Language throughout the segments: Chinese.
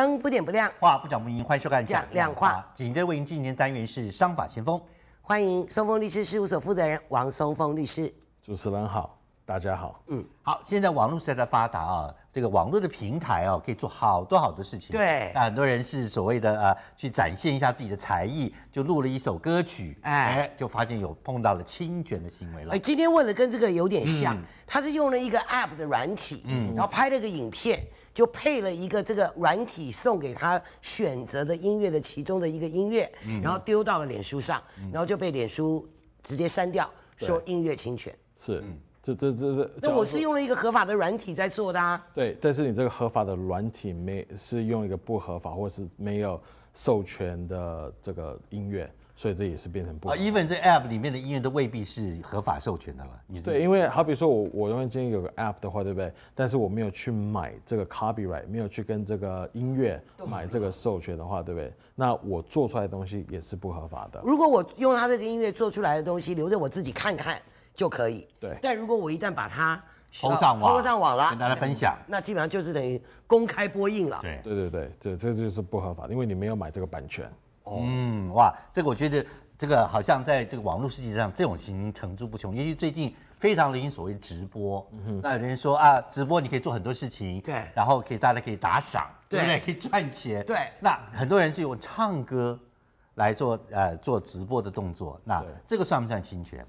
灯不点不亮，话不讲不明。欢迎收看《讲亮话》，紧接着为您进行的单元是《商法先锋》，欢迎松峰律师事务所负责人王松峰律师。主持人好。大家好，嗯，好，现在网络时代发达啊，这个网络的平台哦，可以做好多好多事情。对，那很多人是所谓的呃，去展现一下自己的才艺，就录了一首歌曲，哎，就发现有碰到了侵权的行为了。哎，今天问的跟这个有点像，他是用了一个 App 的软体，嗯，然后拍了个影片，就配了一个这个软体送给他选择的音乐的其中的一个音乐，嗯，然后丢到了脸书上，然后就被脸书直接删掉，说音乐侵权。是。这这这这，那我是用了一个合法的软体在做的啊。对，但是你这个合法的软体没是用一个不合法或是没有授权的这个音乐，所以这也是变成不。啊，even 这 app 里面的音乐都未必是合法授权的了。对，因为好比说我我用今天有个 app 的话，对不对？但是我没有去买这个 copyright，没有去跟这个音乐买这个授权的话，对不对？那我做出来的东西也是不合法的。如果我用他这个音乐做出来的东西留着我自己看看。就可以，对。但如果我一旦把它收上网了，跟大家分享，那基本上就是等于公开播映了。对对对对，这这就是不合法，因为你没有买这个版权。嗯，哇，这个我觉得这个好像在这个网络世界上，这种情形层出不穷。尤其最近非常流行所谓直播，那有人说啊，直播你可以做很多事情，对，然后可以大家可以打赏，对不对？可以赚钱，对。那很多人是用唱歌来做呃做直播的动作，那这个算不算侵权？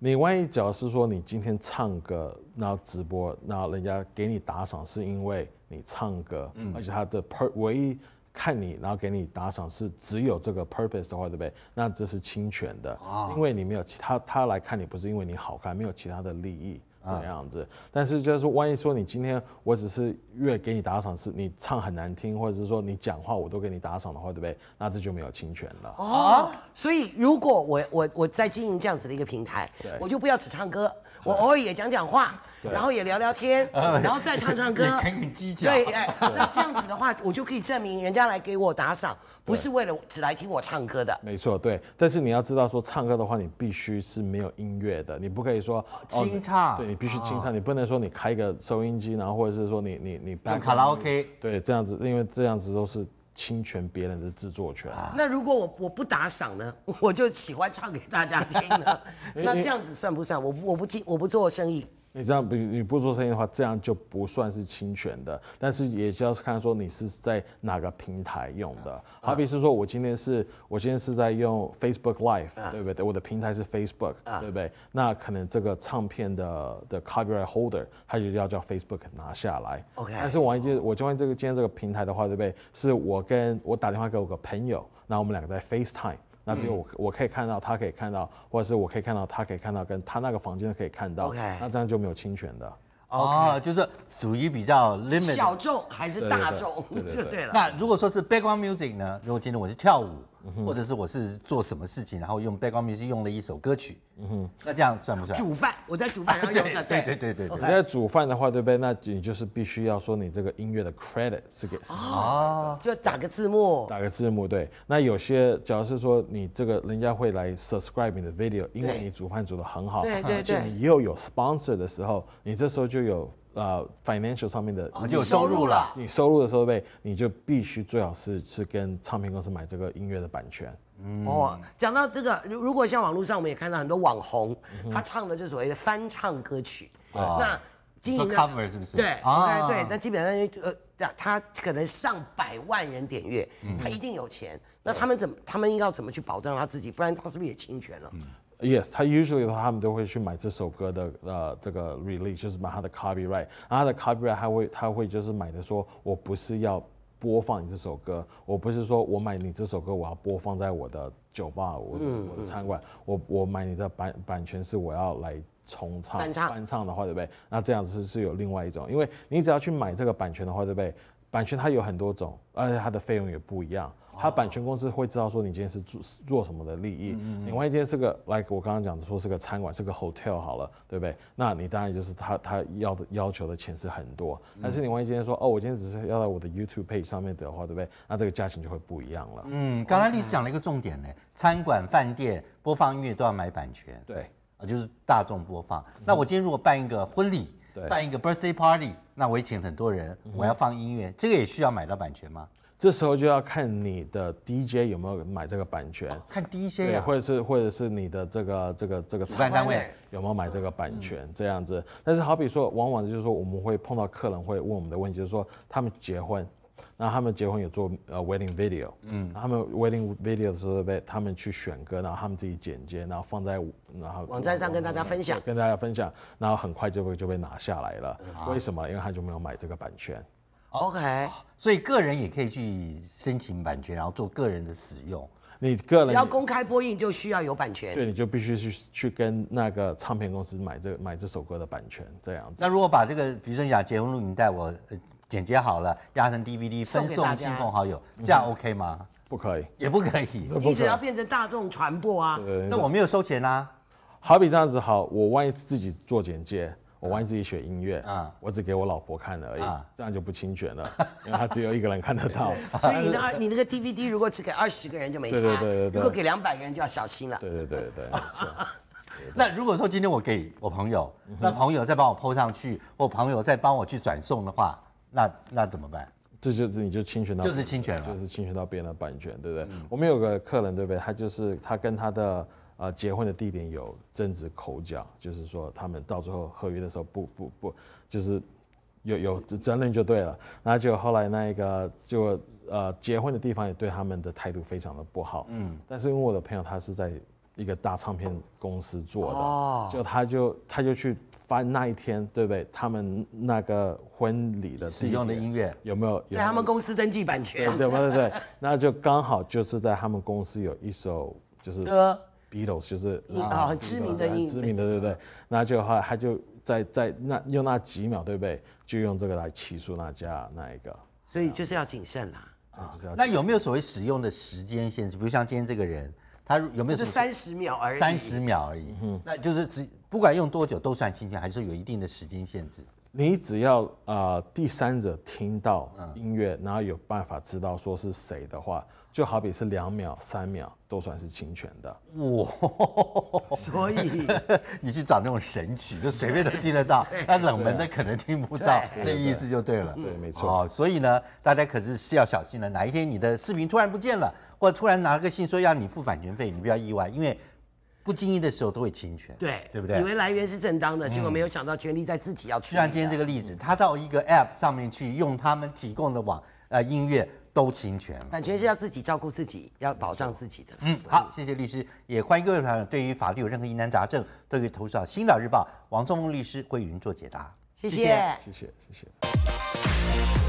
你万一假如是说你今天唱歌，然后直播，然人家给你打赏，是因为你唱歌，而且他的 per 唯一看你然后给你打赏是只有这个 purpose 的话，对不对？那这是侵权的，因为你没有其他，他来看你不是因为你好看，没有其他的利益。怎么样子？但是就是万一说你今天我只是越给你打赏是，你唱很难听，或者是说你讲话我都给你打赏的话，对不对？那这就没有侵权了。哦，所以如果我我我在经营这样子的一个平台，我就不要只唱歌，我偶尔也讲讲话，然后也聊聊天，然后再唱唱歌，对，哎，那这样子的话，我就可以证明人家来给我打赏，不是为了只来听我唱歌的。没错，对。但是你要知道说唱歌的话，你必须是没有音乐的，你不可以说清唱。对。必须清唱，你不能说你开一个收音机，然后或者是说你你你办卡拉 OK，对，这样子，因为这样子都是侵权别人的制作权。那如果我我不打赏呢，我就喜欢唱给大家听呢，那这样子算不算？我我不进，我不做生意。你这样，你你不做生意的话，这样就不算是侵权的。但是也就要看说你是在哪个平台用的。好比是说，我今天是我今天是在用 Facebook Live，对不对？我的平台是 Facebook，对不对？那可能这个唱片的的 copyright holder，他就要叫 Facebook 拿下来。OK。但是万一今我今天这个今天这个平台的话，对不对？是我跟我打电话给我个朋友，那我们两个在 FaceTime。那只有我，我可以看到，他可以看到，或者是我可以看到，他可以看到，跟他那个房间可以看到。OK。那这样就没有侵权的。哦，就是属于比较 limit。小众还是大众 就对了。那如果说是 Background Music 呢？如果今天我是跳舞。或者是我是做什么事情，然后用 u 光 i 是用了一首歌曲，嗯哼，那这样算不算？煮饭，我在煮饭，然后用 对对对对对，我在煮饭的话，对不对？那你就是必须要说你这个音乐的 credit 是给谁就打个字幕，打个字幕，对。那有些，假如是说你这个人家会来 subscribe 你的 video，因为你煮饭煮的很好，对对对，你又有 sponsor 的时候，你这时候就有。呃，financial 上面的，就有收入了。你收入的候备，你就必须最好是是跟唱片公司买这个音乐的版权。哦，讲到这个，如如果像网络上我们也看到很多网红，他唱的就是所谓的翻唱歌曲。对。那经营的 cover 是不是？对对对，那基本上因为呃，他可能上百万人点阅，他一定有钱。那他们怎么？他们要怎么去保障他自己？不然他是不是也侵权了？Yes，他 usually 的话，他们都会去买这首歌的呃这个 release，就是买他的 copyright。然后他的 copyright 他会他会就是买的说，我不是要播放你这首歌，我不是说我买你这首歌，我要播放在我的酒吧，我我的餐馆，我我买你的版版权是我要来重唱翻唱的话，对不对？那这样子是有另外一种，因为你只要去买这个版权的话，对不对？版权它有很多种，而且它的费用也不一样。它版权公司会知道说你今天是做做什么的利益。你万一今天是个，like 我刚刚讲的说是个餐馆，是个 hotel 好了，对不对？那你当然就是他他要的要求的钱是很多。但是你万一今天说哦，我今天只是要在我的 YouTube page 上面的话，对不对？那这个价钱就会不一样了。嗯，刚才历史讲了一个重点呢，餐馆、饭店播放音乐都要买版权。对，啊，就是大众播放。那我今天如果办一个婚礼？办一个 birthday party，那我请很多人，我要放音乐，这个也需要买到版权吗？这时候就要看你的 DJ 有没有买这个版权，看 DJ，对，或者是或者是你的这个这个这个承办单位有没有买这个版权，这样子。但是好比说，往往就是说我们会碰到客人会问我们的问题，就是说他们结婚。那他们结婚有做呃 wedding video，嗯，他们 wedding video 的时候被他们去选歌，然后他们自己剪接，然后放在然后网站上跟大家分享，跟大家分享，然后很快就被就被拿下来了。为什么？因为他就没有买这个版权。OK，所以个人也可以去申请版权，然后做个人的使用。你个人只要公开播映就需要有版权，所以你就必须去去跟那个唱片公司买这买这首歌的版权这样子。那如果把这个，比如说你讲结婚录影带，我。剪接好了，压成 DVD 分送亲朋好友，这样 OK 吗？不可以，也不可以。你只要变成大众传播啊。那我没有收钱啊。好比这样子好，我万一自己做剪接，我万一自己选音乐，啊，我只给我老婆看了而已，这样就不侵权了。他只有一个人看得到。所以你那，你那个 DVD 如果只给二十个人就没差。对对对如果给两百个人就要小心了。对对对对。那如果说今天我给我朋友，那朋友再帮我 PO 上去，我朋友再帮我去转送的话。那那怎么办？这就是你就侵权到就是侵权了，就是侵权到别人的版权，对不对？我们有个客人，对不对？他就是他跟他的呃结婚的地点有争执口角，就是说他们到最后合约的时候不不不，就是有有争论就对了。那就后来那一个就呃结婚的地方也对他们的态度非常的不好，嗯。但是因为我的朋友他是在。一个大唱片公司做的，就他就他就去翻那一天，对不对？他们那个婚礼的使用的音乐有没有？在他们公司登记版权，对不对？对，那就刚好就是在他们公司有一首就是歌，Beatles 就是啊很知名的音乐，知名的对不对？那就他他就在在那用那几秒，对不对？就用这个来起诉那家那一个，所以就是要谨慎啦。啊，那有没有所谓使用的时间限制？比如像今天这个人。他有没有是三十秒而已，三十秒而已，嗯，那就是只不管用多久都算侵权，还是有一定的时间限制？你只要啊，第三者听到音乐，然后有办法知道说是谁的话，就好比是两秒、三秒都算是侵权的。哇，所以 你去找那种神曲，就随便都听得到；那冷门的可能听不到。这意思就对了。对，没错。所以呢，大家可是是要小心了。哪一天你的视频突然不见了，或者突然拿个信说要你付版权费，你不要意外，因为。不经意的时候都会侵权，对对不对？以为来源是正当的，结果没有想到权利在自己要。虽像今天这个例子，他到一个 App 上面去用他们提供的网呃音乐都侵权。版权是要自己照顾自己，要保障自己的。嗯，好，谢谢律师，也欢迎各位朋友，对于法律有任何疑难杂症，都可以投诉到《新岛日报》王仲峰律师会云做解答。谢谢，谢谢，谢谢。